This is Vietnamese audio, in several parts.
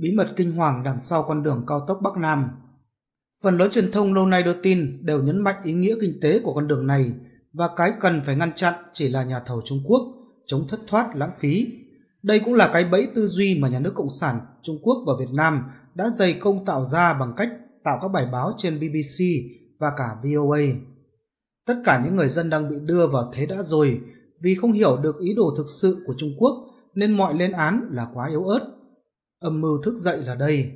bí mật kinh hoàng đằng sau con đường cao tốc Bắc Nam. Phần lớn truyền thông lâu nay đưa tin đều nhấn mạnh ý nghĩa kinh tế của con đường này và cái cần phải ngăn chặn chỉ là nhà thầu Trung Quốc, chống thất thoát lãng phí. Đây cũng là cái bẫy tư duy mà nhà nước Cộng sản Trung Quốc và Việt Nam đã dày công tạo ra bằng cách tạo các bài báo trên BBC và cả VOA. Tất cả những người dân đang bị đưa vào thế đã rồi vì không hiểu được ý đồ thực sự của Trung Quốc nên mọi lên án là quá yếu ớt âm mưu thức dậy là đây.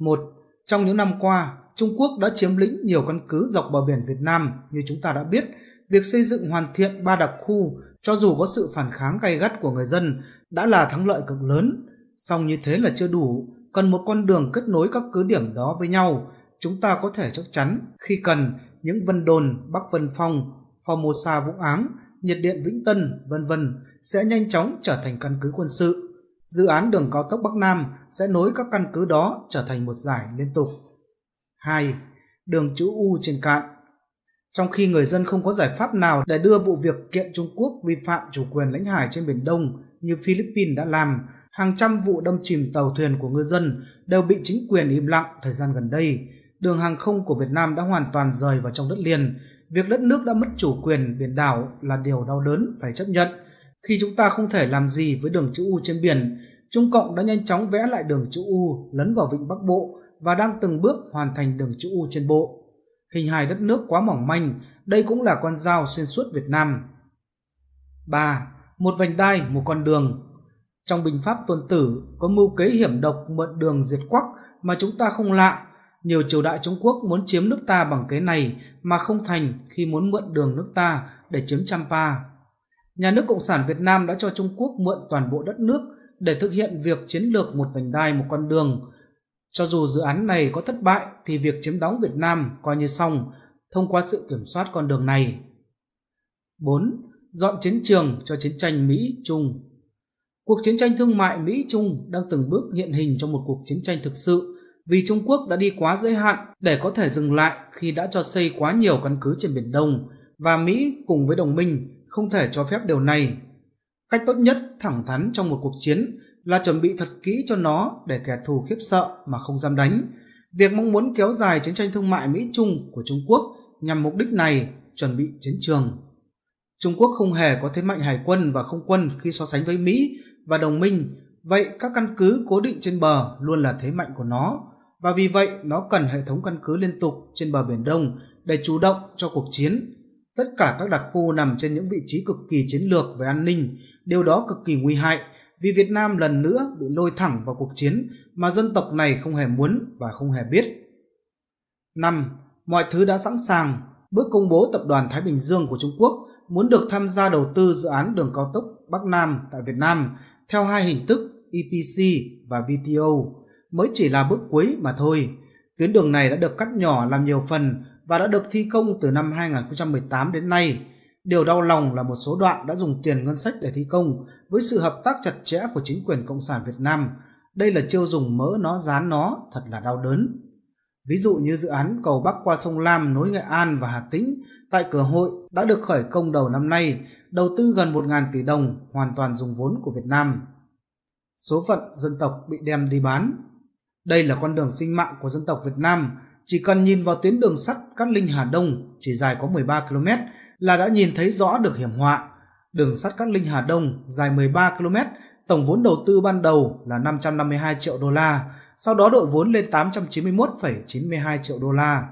Một, trong những năm qua, Trung Quốc đã chiếm lĩnh nhiều căn cứ dọc bờ biển Việt Nam. Như chúng ta đã biết, việc xây dựng hoàn thiện ba đặc khu, cho dù có sự phản kháng gay gắt của người dân, đã là thắng lợi cực lớn. Song như thế là chưa đủ, cần một con đường kết nối các cứ điểm đó với nhau. Chúng ta có thể chắc chắn, khi cần, những Vân Đồn, Bắc Vân Phong, Formosa Vũ Áng, Nhiệt Điện Vĩnh Tân, vân vân sẽ nhanh chóng trở thành căn cứ quân sự Dự án đường cao tốc Bắc Nam sẽ nối các căn cứ đó trở thành một giải liên tục. 2. Đường chữ U trên cạn Trong khi người dân không có giải pháp nào để đưa vụ việc kiện Trung Quốc vi phạm chủ quyền lãnh hải trên Biển Đông như Philippines đã làm, hàng trăm vụ đâm chìm tàu thuyền của ngư dân đều bị chính quyền im lặng thời gian gần đây. Đường hàng không của Việt Nam đã hoàn toàn rời vào trong đất liền. Việc đất nước đã mất chủ quyền biển đảo là điều đau đớn phải chấp nhận – khi chúng ta không thể làm gì với đường chữ U trên biển, Trung Cộng đã nhanh chóng vẽ lại đường chữ U lấn vào vịnh Bắc Bộ và đang từng bước hoàn thành đường chữ U trên bộ. Hình hài đất nước quá mỏng manh, đây cũng là con dao xuyên suốt Việt Nam. 3. Một vành đai, một con đường Trong binh pháp tôn tử, có mưu kế hiểm độc mượn đường diệt quắc mà chúng ta không lạ. Nhiều triều đại Trung Quốc muốn chiếm nước ta bằng kế này mà không thành khi muốn mượn đường nước ta để chiếm Champa nhà nước Cộng sản Việt Nam đã cho Trung Quốc mượn toàn bộ đất nước để thực hiện việc chiến lược một vành đai một con đường. Cho dù dự án này có thất bại thì việc chiếm đóng Việt Nam coi như xong thông qua sự kiểm soát con đường này. 4. Dọn chiến trường cho chiến tranh Mỹ-Trung Cuộc chiến tranh thương mại Mỹ-Trung đang từng bước hiện hình trong một cuộc chiến tranh thực sự vì Trung Quốc đã đi quá giới hạn để có thể dừng lại khi đã cho xây quá nhiều căn cứ trên Biển Đông và Mỹ cùng với đồng minh không thể cho phép điều này. Cách tốt nhất thẳng thắn trong một cuộc chiến là chuẩn bị thật kỹ cho nó để kẻ thù khiếp sợ mà không dám đánh. Việc mong muốn kéo dài chiến tranh thương mại Mỹ-Trung của Trung Quốc nhằm mục đích này chuẩn bị chiến trường. Trung Quốc không hề có thế mạnh hải quân và không quân khi so sánh với Mỹ và đồng minh, vậy các căn cứ cố định trên bờ luôn là thế mạnh của nó và vì vậy nó cần hệ thống căn cứ liên tục trên bờ Biển Đông để chủ động cho cuộc chiến Tất cả các đặc khu nằm trên những vị trí cực kỳ chiến lược về an ninh, điều đó cực kỳ nguy hại vì Việt Nam lần nữa bị lôi thẳng vào cuộc chiến mà dân tộc này không hề muốn và không hề biết. 5. Mọi thứ đã sẵn sàng. Bước công bố Tập đoàn Thái Bình Dương của Trung Quốc muốn được tham gia đầu tư dự án đường cao tốc Bắc Nam tại Việt Nam theo hai hình thức EPC và BTO mới chỉ là bước cuối mà thôi. Tuyến đường này đã được cắt nhỏ làm nhiều phần và đã được thi công từ năm 2018 đến nay. Điều đau lòng là một số đoạn đã dùng tiền ngân sách để thi công với sự hợp tác chặt chẽ của chính quyền Cộng sản Việt Nam. Đây là chiêu dùng mỡ nó dán nó, thật là đau đớn. Ví dụ như dự án cầu bắc qua sông Lam nối Nghệ An và Hà Tĩnh tại cửa hội đã được khởi công đầu năm nay, đầu tư gần 1.000 tỷ đồng, hoàn toàn dùng vốn của Việt Nam. Số phận dân tộc bị đem đi bán. Đây là con đường sinh mạng của dân tộc Việt Nam, chỉ cần nhìn vào tuyến đường sắt Cát Linh Hà Đông chỉ dài có 13 km là đã nhìn thấy rõ được hiểm họa. Đường sắt Cát Linh Hà Đông dài 13 km, tổng vốn đầu tư ban đầu là 552 triệu đô la, sau đó đội vốn lên 891,92 triệu đô la.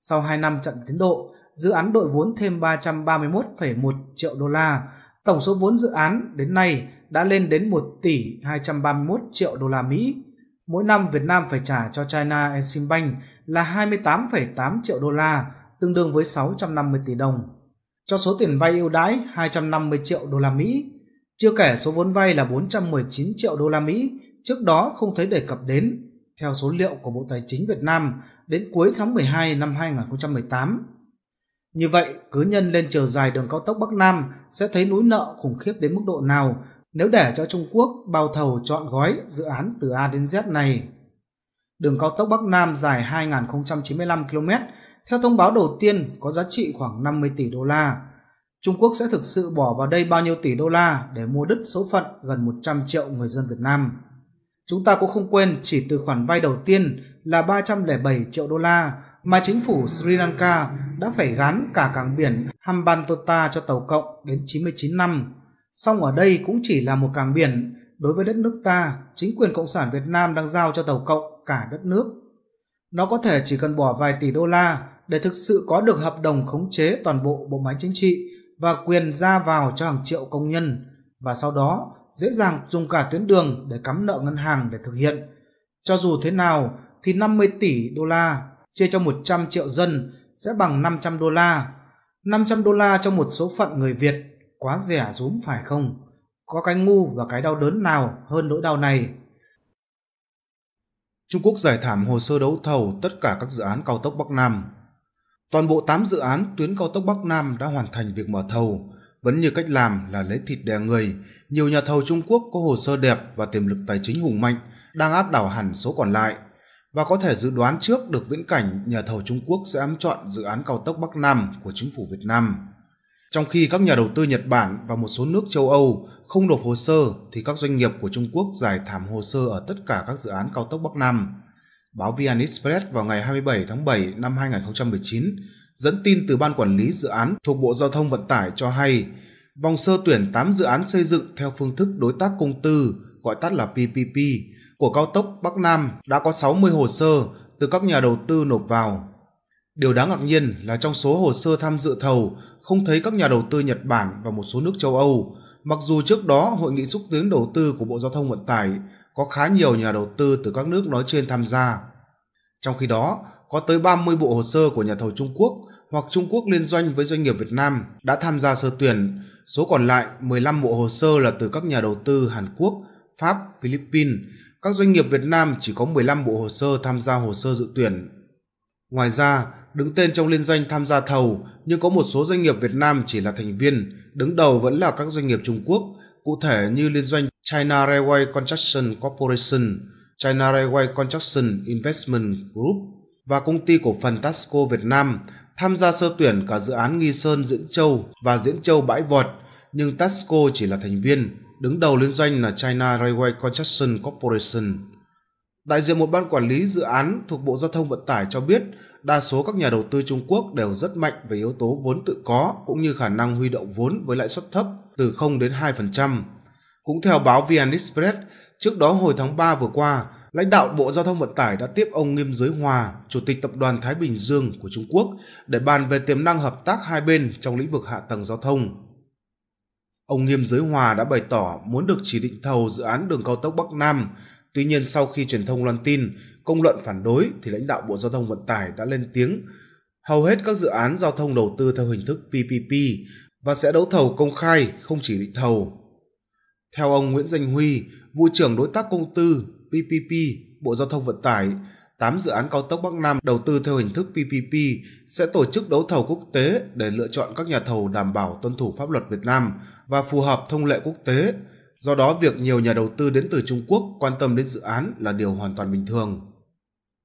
Sau 2 năm chậm tiến độ, dự án đội vốn thêm 331,1 triệu đô la. Tổng số vốn dự án đến nay đã lên đến 1 tỷ 231 triệu đô la Mỹ. Mỗi năm Việt Nam phải trả cho China Exim Bank là 28,8 triệu đô la, tương đương với 650 tỷ đồng, cho số tiền vay ưu đãi 250 triệu đô la Mỹ, chưa kể số vốn vay là 419 triệu đô la Mỹ trước đó không thấy đề cập đến, theo số liệu của Bộ Tài chính Việt Nam đến cuối tháng 12 năm 2018. Như vậy, cứ nhân lên chiều dài đường cao tốc Bắc Nam sẽ thấy núi nợ khủng khiếp đến mức độ nào nếu để cho Trung Quốc bao thầu chọn gói dự án từ A đến Z này đường cao tốc Bắc Nam dài 2.095 km, theo thông báo đầu tiên có giá trị khoảng 50 tỷ đô la. Trung Quốc sẽ thực sự bỏ vào đây bao nhiêu tỷ đô la để mua đứt số phận gần 100 triệu người dân Việt Nam. Chúng ta cũng không quên chỉ từ khoản vay đầu tiên là 307 triệu đô la mà chính phủ Sri Lanka đã phải gắn cả cảng biển Hambantota cho Tàu Cộng đến 99 năm. Song ở đây cũng chỉ là một cảng biển Đối với đất nước ta, chính quyền Cộng sản Việt Nam đang giao cho Tàu Cộng cả đất nước. Nó có thể chỉ cần bỏ vài tỷ đô la để thực sự có được hợp đồng khống chế toàn bộ bộ máy chính trị và quyền ra vào cho hàng triệu công nhân và sau đó dễ dàng dùng cả tuyến đường để cắm nợ ngân hàng để thực hiện. Cho dù thế nào thì 50 tỷ đô la chia cho 100 triệu dân sẽ bằng 500 đô la. 500 đô la cho một số phận người Việt quá rẻ rúm phải không? có cái ngu và cái đau đớn nào hơn nỗi đau này. Trung Quốc giải thảm hồ sơ đấu thầu tất cả các dự án cao tốc Bắc Nam. Toàn bộ 8 dự án tuyến cao tốc Bắc Nam đã hoàn thành việc mở thầu, vẫn như cách làm là lấy thịt đè người. Nhiều nhà thầu Trung Quốc có hồ sơ đẹp và tiềm lực tài chính hùng mạnh đang áp đảo hẳn số còn lại và có thể dự đoán trước được viễn cảnh nhà thầu Trung Quốc sẽ ám chọn dự án cao tốc Bắc Nam của chính phủ Việt Nam. Trong khi các nhà đầu tư Nhật Bản và một số nước châu Âu không nộp hồ sơ thì các doanh nghiệp của Trung Quốc giải thảm hồ sơ ở tất cả các dự án cao tốc Bắc Nam. Báo VN Express vào ngày 27 tháng 7 năm 2019 dẫn tin từ Ban Quản lý Dự án thuộc Bộ Giao thông Vận tải cho hay vòng sơ tuyển 8 dự án xây dựng theo phương thức đối tác công tư gọi tắt là PPP của cao tốc Bắc Nam đã có 60 hồ sơ từ các nhà đầu tư nộp vào Điều đáng ngạc nhiên là trong số hồ sơ tham dự thầu không thấy các nhà đầu tư Nhật Bản và một số nước châu Âu, mặc dù trước đó hội nghị xúc tiến đầu tư của Bộ Giao thông Vận tải có khá nhiều nhà đầu tư từ các nước nói trên tham gia. Trong khi đó, có tới 30 bộ hồ sơ của nhà thầu Trung Quốc hoặc Trung Quốc liên doanh với doanh nghiệp Việt Nam đã tham gia sơ tuyển, số còn lại 15 bộ hồ sơ là từ các nhà đầu tư Hàn Quốc, Pháp, Philippines. Các doanh nghiệp Việt Nam chỉ có 15 bộ hồ sơ tham gia hồ sơ dự tuyển. Ngoài ra, đứng tên trong liên doanh tham gia thầu, nhưng có một số doanh nghiệp Việt Nam chỉ là thành viên, đứng đầu vẫn là các doanh nghiệp Trung Quốc, cụ thể như liên doanh China Railway Construction Corporation, China Railway Construction Investment Group và công ty cổ phần Tasco Việt Nam tham gia sơ tuyển cả dự án Nghi Sơn Diễn Châu và Diễn Châu Bãi Vọt, nhưng Tasco chỉ là thành viên, đứng đầu liên doanh là China Railway Construction Corporation. Đại diện một ban quản lý dự án thuộc Bộ Giao thông Vận tải cho biết đa số các nhà đầu tư Trung Quốc đều rất mạnh về yếu tố vốn tự có cũng như khả năng huy động vốn với lãi suất thấp từ 0 đến 2%. Cũng theo báo VN Express, trước đó hồi tháng 3 vừa qua, lãnh đạo Bộ Giao thông Vận tải đã tiếp ông Nghiêm Giới Hòa, Chủ tịch Tập đoàn Thái Bình Dương của Trung Quốc để bàn về tiềm năng hợp tác hai bên trong lĩnh vực hạ tầng giao thông. Ông Nghiêm Giới Hòa đã bày tỏ muốn được chỉ định thầu dự án đường cao tốc Bắc Nam Tuy nhiên sau khi truyền thông loan tin, công luận phản đối thì lãnh đạo Bộ Giao thông Vận tải đã lên tiếng hầu hết các dự án giao thông đầu tư theo hình thức PPP và sẽ đấu thầu công khai, không chỉ định thầu. Theo ông Nguyễn Danh Huy, vụ trưởng đối tác công tư PPP Bộ Giao thông Vận tải, 8 dự án cao tốc Bắc Nam đầu tư theo hình thức PPP sẽ tổ chức đấu thầu quốc tế để lựa chọn các nhà thầu đảm bảo tuân thủ pháp luật Việt Nam và phù hợp thông lệ quốc tế. Do đó, việc nhiều nhà đầu tư đến từ Trung Quốc quan tâm đến dự án là điều hoàn toàn bình thường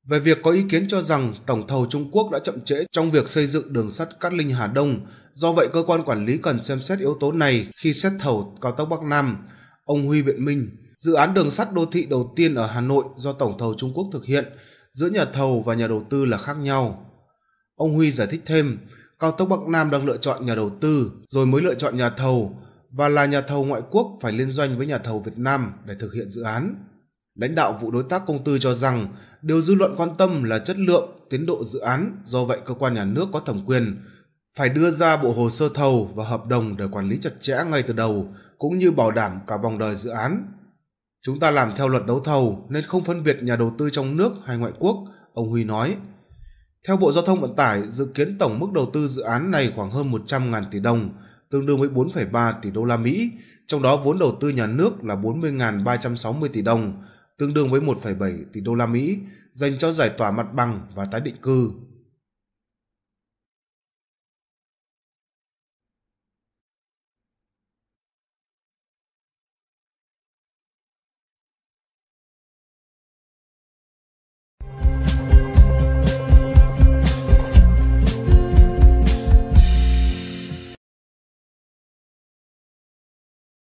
về việc có ý kiến cho rằng tổng thầu Trung Quốc đã chậm trễ trong việc xây dựng đường sắt Cát Linh Hà Đông, do vậy cơ quan quản lý cần xem xét yếu tố này khi xét thầu cao tốc Bắc Nam. Ông Huy biện minh, dự án đường sắt đô thị đầu tiên ở Hà Nội do tổng thầu Trung Quốc thực hiện giữa nhà thầu và nhà đầu tư là khác nhau. Ông Huy giải thích thêm, cao tốc Bắc Nam đang lựa chọn nhà đầu tư rồi mới lựa chọn nhà thầu và là nhà thầu ngoại quốc phải liên doanh với nhà thầu Việt Nam để thực hiện dự án. Lãnh đạo vụ đối tác công tư cho rằng điều dư luận quan tâm là chất lượng, tiến độ dự án, do vậy cơ quan nhà nước có thẩm quyền phải đưa ra bộ hồ sơ thầu và hợp đồng để quản lý chặt chẽ ngay từ đầu, cũng như bảo đảm cả vòng đời dự án. Chúng ta làm theo luật đấu thầu nên không phân biệt nhà đầu tư trong nước hay ngoại quốc, ông Huy nói. Theo Bộ Giao thông Vận tải, dự kiến tổng mức đầu tư dự án này khoảng hơn 100.000 tỷ đồng, tương đương với 4,3 tỷ đô la Mỹ, trong đó vốn đầu tư nhà nước là 40.360 tỷ đồng, tương đương với 1,7 tỷ đô la Mỹ dành cho giải tỏa mặt bằng và tái định cư.